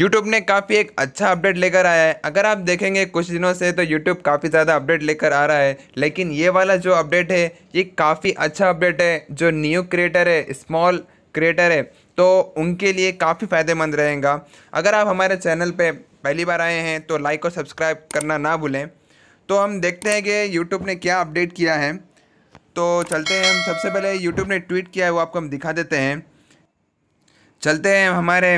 YouTube ने काफ़ी एक अच्छा अपडेट लेकर आया है अगर आप देखेंगे कुछ दिनों से तो यूट्यूब काफ़ी ज़्यादा अपडेट लेकर आ रहा है लेकिन ये वाला जो अपडेट है ये काफ़ी अच्छा अपडेट है जो न्यू क्रिएटर है स्मॉल क्रिएटर है तो उनके लिए काफ़ी फ़ायदेमंद रहेगा अगर आप हमारे चैनल पे पहली बार आए हैं तो लाइक और सब्सक्राइब करना ना भूलें तो हम देखते हैं कि यूट्यूब ने क्या अपडेट किया है तो चलते हैं हम सबसे पहले यूट्यूब ने ट्वीट किया है वो आपको हम दिखा देते हैं चलते हैं हमारे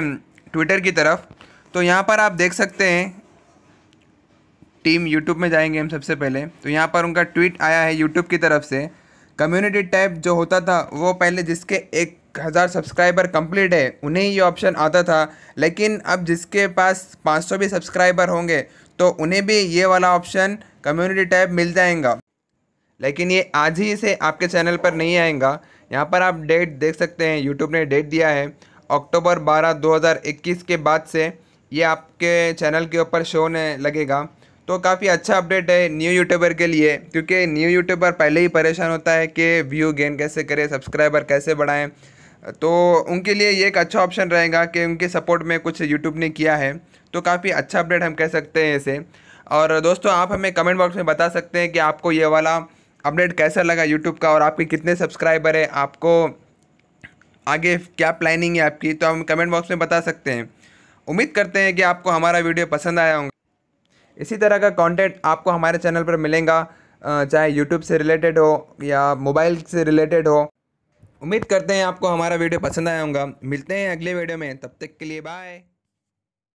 ट्विटर की तरफ तो यहाँ पर आप देख सकते हैं टीम यूट्यूब में जाएंगे हम सबसे पहले तो यहाँ पर उनका ट्वीट आया है यूट्यूब की तरफ से कम्युनिटी टैब जो होता था वो पहले जिसके एक हज़ार सब्सक्राइबर कंप्लीट है उन्हें ये ऑप्शन आता था लेकिन अब जिसके पास 500 भी सब्सक्राइबर होंगे तो उन्हें भी ये वाला ऑप्शन कम्युनिटी टैब मिल जाएगा लेकिन ये आज ही से आपके चैनल पर नहीं आएगा यहाँ पर आप डेट देख सकते हैं यूट्यूब ने डेट दिया है अक्टूबर 12 2021 के बाद से ये आपके चैनल के ऊपर शो होने लगेगा तो काफ़ी अच्छा अपडेट है न्यू यूट्यूबर के लिए क्योंकि न्यू यूट्यूबर पहले ही परेशान होता है कि व्यू गेन कैसे करें सब्सक्राइबर कैसे बढ़ाएं तो उनके लिए ये एक अच्छा ऑप्शन रहेगा कि उनके सपोर्ट में कुछ यूट्यूब ने किया है तो काफ़ी अच्छा अपडेट हम कह सकते हैं इसे और दोस्तों आप हमें कमेंट बॉक्स में बता सकते हैं कि आपको ये वाला अपडेट कैसा लगा यूट्यूब का और आपके कितने सब्सक्राइबर है आपको आगे क्या प्लानिंग है आपकी तो हम कमेंट बॉक्स में बता सकते हैं उम्मीद करते हैं कि आपको हमारा वीडियो पसंद आया होगा इसी तरह का कंटेंट आपको हमारे चैनल पर मिलेगा चाहे यूट्यूब से रिलेटेड हो या मोबाइल से रिलेटेड हो उम्मीद करते हैं आपको हमारा वीडियो पसंद आया होगा मिलते हैं अगले वीडियो में तब तक के लिए बाय